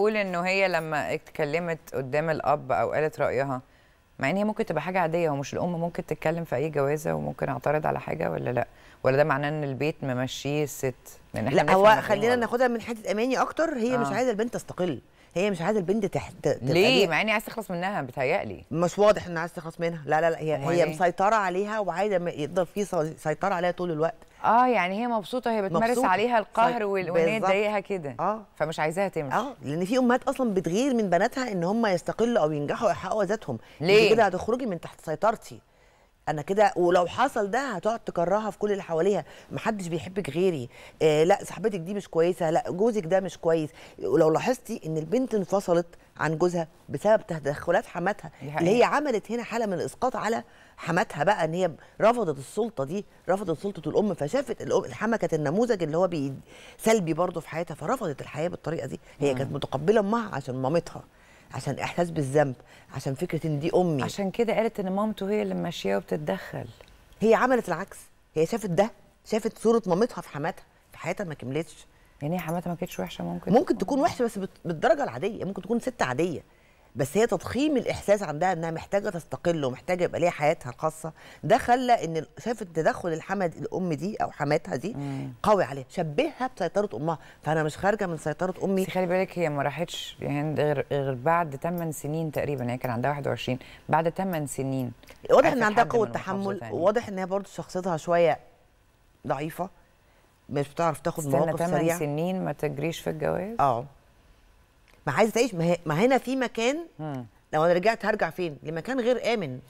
بقول انه هي لما اتكلمت قدام الاب او قالت رايها مع ان هي ممكن تبقى حاجه عاديه ومش الام ممكن تتكلم في اي جوازه وممكن اعترض على حاجه ولا لا ولا ده معناه ان البيت ممشيه الست من احنا لا هو خلينا ناخدها من حته اماني اكتر هي آه. مش عايزه البنت تستقل هي مش عايزه البنت تح... ليه مع اني عايز تخلص منها بتهيألي مش واضح ان عايز تخلص منها لا لا لا هي هي إيه؟ مسيطره عليها وعايزه يفضل في سيطره عليها طول الوقت اه يعني هي مبسوطه هي بتمارس مبسوطة. عليها القهر طيب، هي تضايقها كده اه فمش عايزاها تمشي اه لان في امهات اصلا بتغير من بناتها ان هم يستقلوا او ينجحوا ويحققوا ذاتهم ليه كده هتخرجي من تحت سيطرتي انا كده ولو حصل ده هتقعد تكرهها في كل اللي حواليها محدش بيحبك غيري آه لا صاحبتك دي مش كويسه لا جوزك ده مش كويس ولو لاحظتي ان البنت انفصلت عن جوزها بسبب تدخلات حماتها اللي هي عملت هنا حاله من الاسقاط على حماتها بقى ان هي رفضت السلطه دي رفضت سلطه الام فشافت الام الحما كانت النموذج اللي هو سلبي برضه في حياتها فرفضت الحياه بالطريقه دي هي كانت متقبله امها عشان مامتها عشان احساس بالذنب عشان فكره ان دي امي عشان كده قالت ان مامته هي اللي ماشيه وبتتدخل هي عملت العكس هي شافت ده شافت صوره مامتها في حماتها في حياتها ما كملتش يعني حماتها ما كانتش وحشه ممكن ممكن تكون وحشه بس بالدرجه العاديه ممكن تكون ست عاديه بس هي تضخيم الاحساس عندها انها محتاجه تستقل ومحتاجه يبقى ليها حياتها الخاصه ده خلى ان شافت تدخل الحمد الام دي او حماتها دي مم. قوي عليها شبهها بسيطره امها فانا مش خارجه من سيطره امي خلي بالك هي ما راحتش يعني غير غير بعد 8 سنين تقريبا هي يعني كان عندها 21 بعد 8 سنين واضح ان عندها قوه تحمل واضح ان هي برضه شخصيتها شويه ضعيفه مش بتعرف تاخد مواقف سريعه سنين ما تجريش في الجواز اه ما عايزه تعيش ما هنا في مكان لو انا رجعت هرجع فين لمكان غير امن